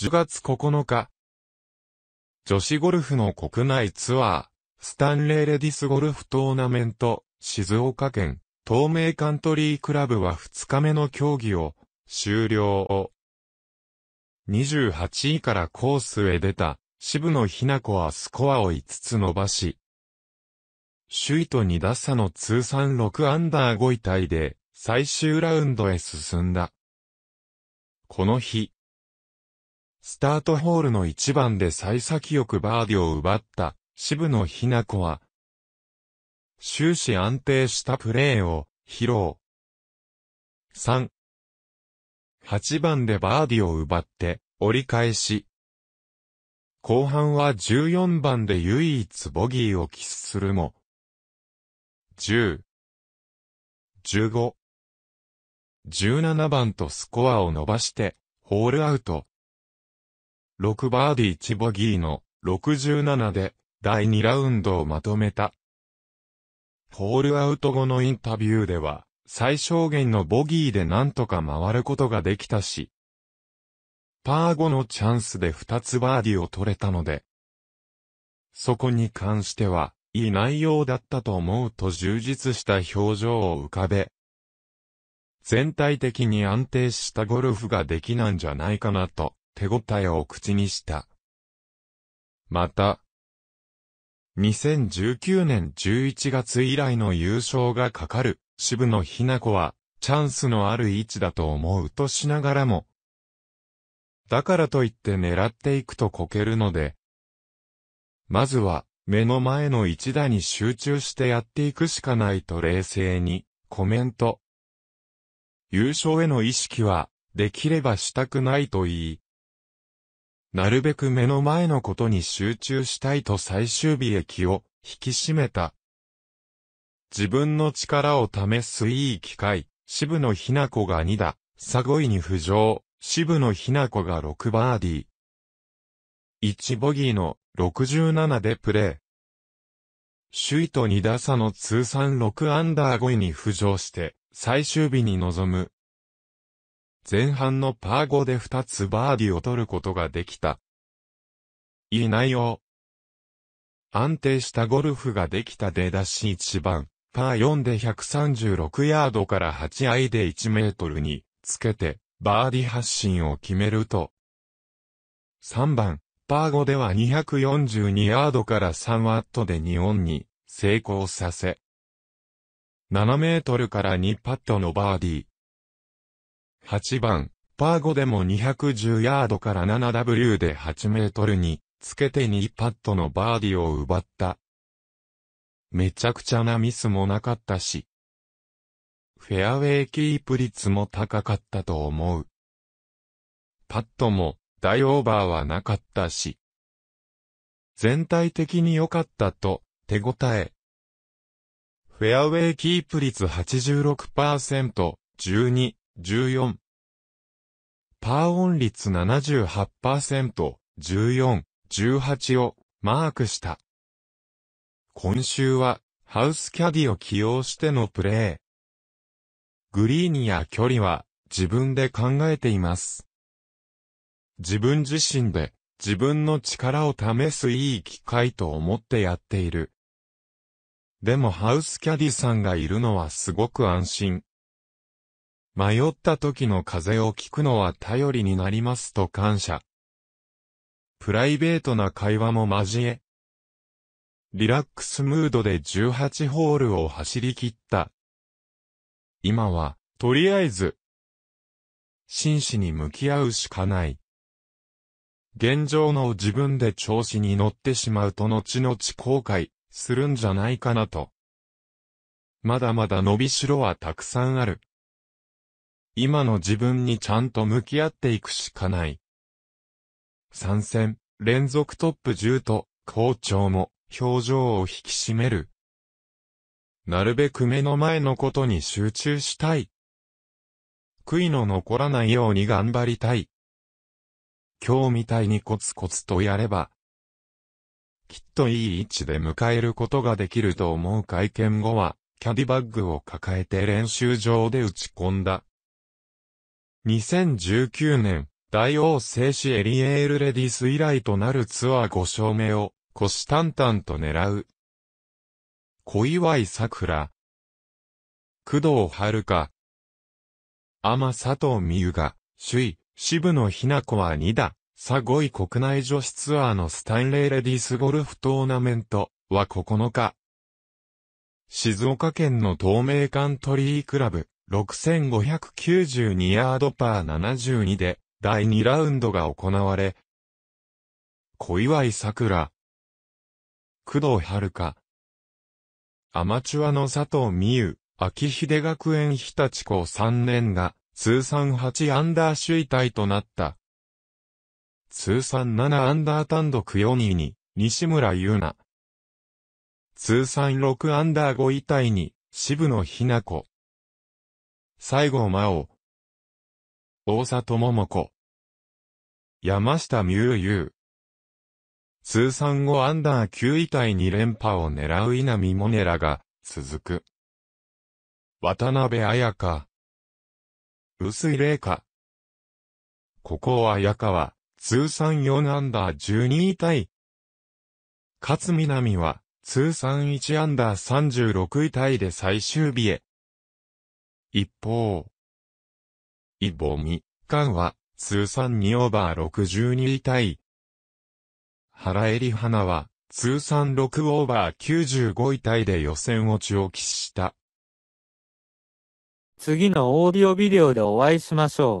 10月9日。女子ゴルフの国内ツアー、スタンレーレディスゴルフトーナメント、静岡県、東名カントリークラブは2日目の競技を終了。を。28位からコースへ出た渋野日向子はスコアを5つ伸ばし、首位と2打差の通算6アンダー5位タイで最終ラウンドへ進んだ。この日、スタートホールの1番で幸先よくバーディを奪った渋野日向子は、終始安定したプレーを披露。3、8番でバーディを奪って折り返し。後半は14番で唯一ボギーを喫するも、10、15、17番とスコアを伸ばして、ホールアウト。6バーディー1ボギーの67で第2ラウンドをまとめた。ホールアウト後のインタビューでは、最小限のボギーでなんとか回ることができたし、パー後のチャンスで2つバーディーを取れたので、そこに関しては、いい内容だったと思うと充実した表情を浮かべ、全体的に安定したゴルフができなんじゃないかなと。手応えを口にした。また、2019年11月以来の優勝がかかる渋野日向子はチャンスのある位置だと思うとしながらも、だからといって狙っていくとこけるので、まずは目の前の一打に集中してやっていくしかないと冷静にコメント。優勝への意識はできればしたくないと言い、なるべく目の前のことに集中したいと最終日へ気を引き締めた。自分の力を試すいい機会、渋野ひな子が2打、サゴイに浮上、渋野ひな子が6バーディー。1ボギーの67でプレー。首位と2打差の通算6アンダー5位に浮上して、最終日に臨む前半のパー5で2つバーディを取ることができた。いい内容。安定したゴルフができた出だし1番、パー4で136ヤードから8アイで1メートルにつけて、バーディ発進を決めると。3番、パー5では242ヤードから3ワットで2オンに成功させ。7メートルから2パットのバーディー。8番、パー5でも210ヤードから 7W で8メートルに、つけて2パットのバーディを奪った。めちゃくちゃなミスもなかったし。フェアウェイキープ率も高かったと思う。パットも大オーバーはなかったし。全体的に良かったと手応え。フェアウェイキープ率86%、12、14。パーオン率78%、14、18をマークした。今週は、ハウスキャディを起用してのプレー。グリーンや距離は、自分で考えています。自分自身で、自分の力を試すいい機会と思ってやっている。でもハウスキャディさんがいるのはすごく安心。迷った時の風を聞くのは頼りになりますと感謝。プライベートな会話も交え、リラックスムードで18ホールを走り切った。今は、とりあえず、真摯に向き合うしかない。現状の自分で調子に乗ってしまうと後々後悔するんじゃないかなと。まだまだ伸びしろはたくさんある。今の自分にちゃんと向き合っていくしかない。参戦、連続トップ10と、校長も、表情を引き締める。なるべく目の前のことに集中したい。悔いの残らないように頑張りたい。今日みたいにコツコツとやれば、きっといい位置で迎えることができると思う会見後は、キャディバッグを抱えて練習場で打ち込んだ。2019年、大王製紙エリエールレディス以来となるツアー5勝目を、虎視眈々と狙う。小祝桜。工藤遥。天佐藤美優が、首位、渋野日向子は2打、さ5位国内女子ツアーのスタンレイレディスゴルフトーナメントは9日。静岡県の透明カントリークラブ、6592ヤードパー72で第2ラウンドが行われ、小祝桜、工藤遥、アマチュアの佐藤美優、秋秀学園日立子3年が通算8アンダー首位タイとなった。通算7アンダー単独4位に西村優奈。通算6アンダー5位タイに渋野日向子。西郷真央。大里桃子。山下美優優。通算後アンダー9位タイ2連覇を狙う稲見モネラが続く。渡辺彩香。薄井玲香。ここは彩香は通算4アンダー12位タイ。勝南は通算1アンダー36位タイで最終日へ。一方、イボミ、カンは、通算2オーバー62位タイ。原エリナは、通算6オーバー95位タイで予選落ちを喫した。次のオーディオビデオでお会いしましょう。